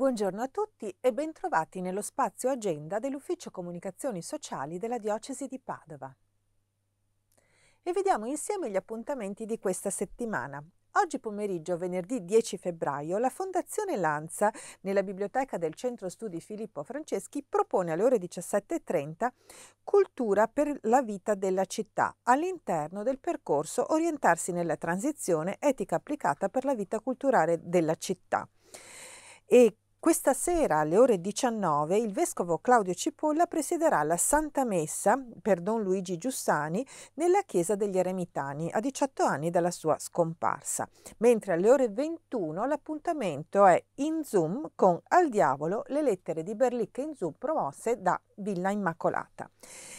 Buongiorno a tutti e bentrovati nello spazio agenda dell'Ufficio Comunicazioni Sociali della Diocesi di Padova. E vediamo insieme gli appuntamenti di questa settimana. Oggi pomeriggio, venerdì 10 febbraio, la Fondazione Lanza, nella biblioteca del Centro Studi Filippo Franceschi, propone alle ore 17.30 Cultura per la vita della città, all'interno del percorso Orientarsi nella transizione, etica applicata per la vita culturale della città e questa sera alle ore 19 il vescovo Claudio Cipolla presiderà la Santa Messa per Don Luigi Giussani nella chiesa degli Eremitani a 18 anni dalla sua scomparsa, mentre alle ore 21 l'appuntamento è in Zoom con Al Diavolo le lettere di Berlicca in Zoom promosse da Villa Immacolata.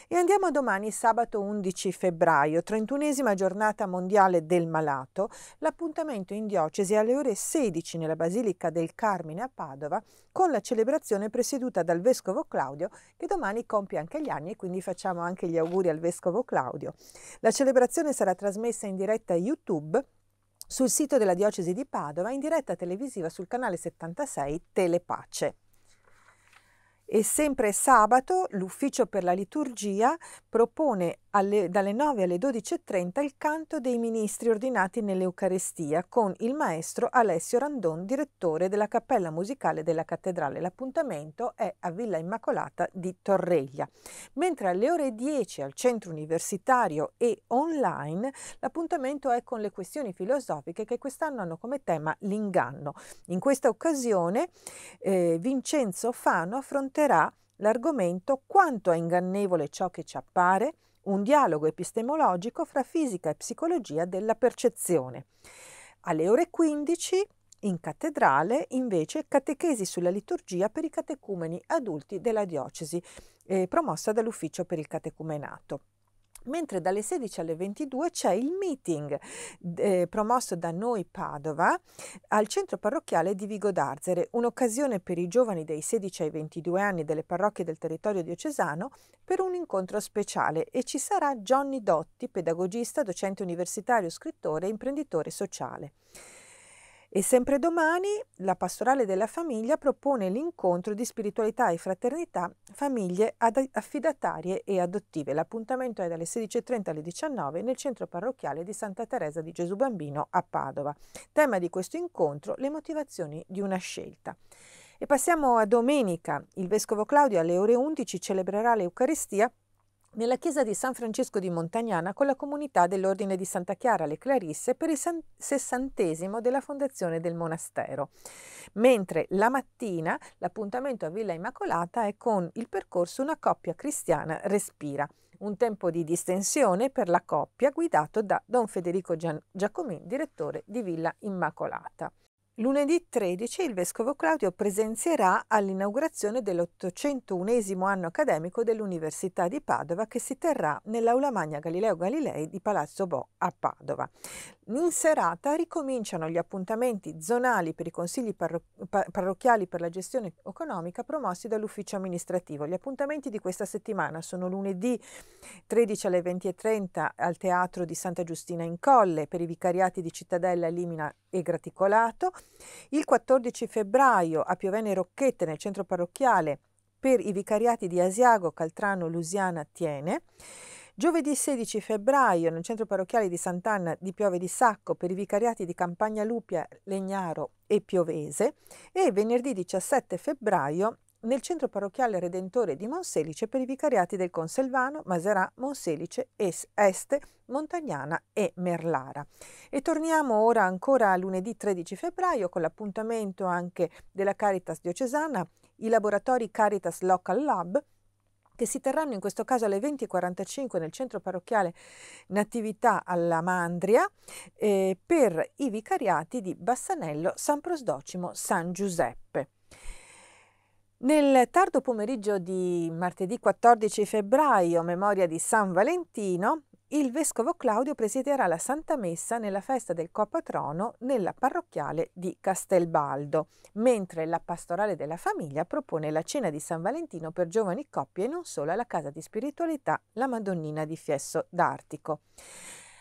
E andiamo a domani sabato 11 febbraio, 31esima giornata mondiale del malato, l'appuntamento in diocesi alle ore 16 nella Basilica del Carmine a Padova con la celebrazione presieduta dal Vescovo Claudio che domani compie anche gli anni e quindi facciamo anche gli auguri al Vescovo Claudio. La celebrazione sarà trasmessa in diretta YouTube sul sito della Diocesi di Padova in diretta televisiva sul canale 76 Telepace e sempre sabato l'ufficio per la liturgia propone alle, dalle 9 alle 12.30 il canto dei ministri ordinati nell'Eucarestia con il maestro Alessio Randon, direttore della cappella musicale della cattedrale. L'appuntamento è a Villa Immacolata di Torreglia. Mentre alle ore 10 al centro universitario e online l'appuntamento è con le questioni filosofiche che quest'anno hanno come tema l'inganno. In questa occasione eh, Vincenzo Fano affronterà tratterà l'argomento quanto è ingannevole ciò che ci appare, un dialogo epistemologico fra fisica e psicologia della percezione. Alle ore 15 in cattedrale invece catechesi sulla liturgia per i catecumeni adulti della diocesi, eh, promossa dall'ufficio per il catecumenato mentre dalle 16 alle 22 c'è il meeting eh, promosso da noi Padova al centro parrocchiale di Vigo d'Arzere, un'occasione per i giovani dai 16 ai 22 anni delle parrocchie del territorio diocesano per un incontro speciale e ci sarà Johnny Dotti, pedagogista, docente universitario, scrittore e imprenditore sociale. E sempre domani la pastorale della famiglia propone l'incontro di spiritualità e fraternità famiglie ad- affidatarie e adottive. L'appuntamento è dalle 16.30 alle 19 nel centro parrocchiale di Santa Teresa di Gesù Bambino a Padova. Tema di questo incontro le motivazioni di una scelta. E passiamo a domenica. Il vescovo Claudio alle ore 11 celebrerà l'Eucaristia nella chiesa di San Francesco di Montagnana con la comunità dell'Ordine di Santa Chiara le Clarisse per il sessantesimo della fondazione del monastero, mentre la mattina l'appuntamento a Villa Immacolata è con il percorso Una coppia cristiana respira, un tempo di distensione per la coppia guidato da Don Federico Gian- Giacomin, direttore di Villa Immacolata. Lunedì 13 il Vescovo Claudio presenzierà all'inaugurazione dell'801 anno accademico dell'Università di Padova che si terrà nell'Aula Magna Galileo Galilei di Palazzo Bo a Padova. In serata ricominciano gli appuntamenti zonali per i consigli parro parrocchiali per la gestione economica promossi dall'ufficio amministrativo. Gli appuntamenti di questa settimana sono lunedì 13 alle 20.30 al Teatro di Santa Giustina in Colle per i vicariati di Cittadella, Limina e Graticolato, il 14 febbraio a Piovene Rocchette nel centro parrocchiale per i vicariati di Asiago, Caltrano, Lusiana, Tiene, Giovedì 16 febbraio nel centro parrocchiale di Sant'Anna di Piove di Sacco per i vicariati di Campagna Lupia, Legnaro e Piovese e venerdì 17 febbraio nel centro parrocchiale Redentore di Monselice per i vicariati del Conselvano, Maserà, Monselice, Este, Montagnana e Merlara. E torniamo ora ancora a lunedì 13 febbraio con l'appuntamento anche della Caritas diocesana, i laboratori Caritas Local Lab che si terranno in questo caso alle 20.45 nel centro parrocchiale Natività alla Mandria eh, per i vicariati di Bassanello, San Prosdocimo, San Giuseppe. Nel tardo pomeriggio di martedì 14 febbraio, memoria di San Valentino, il vescovo Claudio presiderà la Santa Messa nella festa del Copatrono nella parrocchiale di Castelbaldo, mentre la pastorale della famiglia propone la cena di San Valentino per giovani coppie e non solo alla casa di spiritualità La Madonnina di Fiesso d'Artico.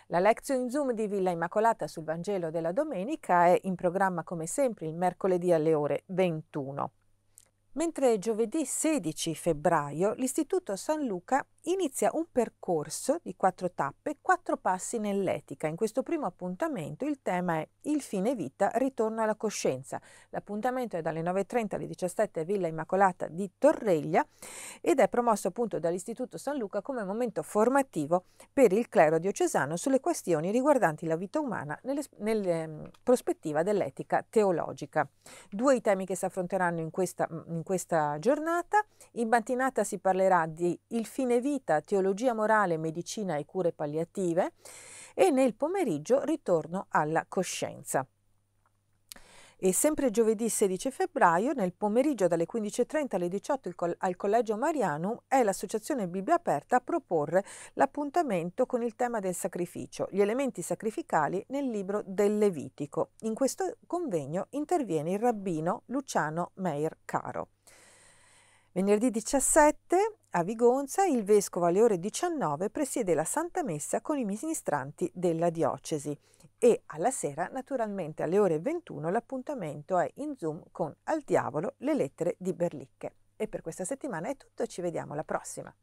La lezione in Zoom di Villa Immacolata sul Vangelo della domenica è in programma come sempre il mercoledì alle ore 21 mentre giovedì 16 febbraio l'Istituto San Luca inizia un percorso di quattro tappe, quattro passi nell'etica. In questo primo appuntamento il tema è Il fine vita, ritorno alla coscienza. L'appuntamento è dalle 9.30 alle 17 a Villa Immacolata di Torreglia ed è promosso appunto dall'Istituto San Luca come momento formativo per il clero diocesano sulle questioni riguardanti la vita umana nelle, nelle mm, prospettiva dell'etica teologica. Due i temi che si affronteranno in questa, mm, in questa giornata. In mattinata si parlerà di Il fine vita vita, teologia morale, medicina e cure palliative e nel pomeriggio ritorno alla coscienza. E sempre giovedì 16 febbraio, nel pomeriggio dalle 15.30 alle 18 al Collegio Marianum, è l'Associazione Bibbia Aperta a proporre l'appuntamento con il tema del sacrificio, gli elementi sacrificali nel libro del Levitico. In questo convegno interviene il rabbino Luciano Meir Caro. Venerdì 17 a Vigonza il vescovo alle ore 19 presiede la Santa Messa con i ministranti della diocesi e alla sera, naturalmente alle ore 21, l'appuntamento è in Zoom con Al Diavolo le lettere di Berlicche. E per questa settimana è tutto, ci vediamo alla prossima!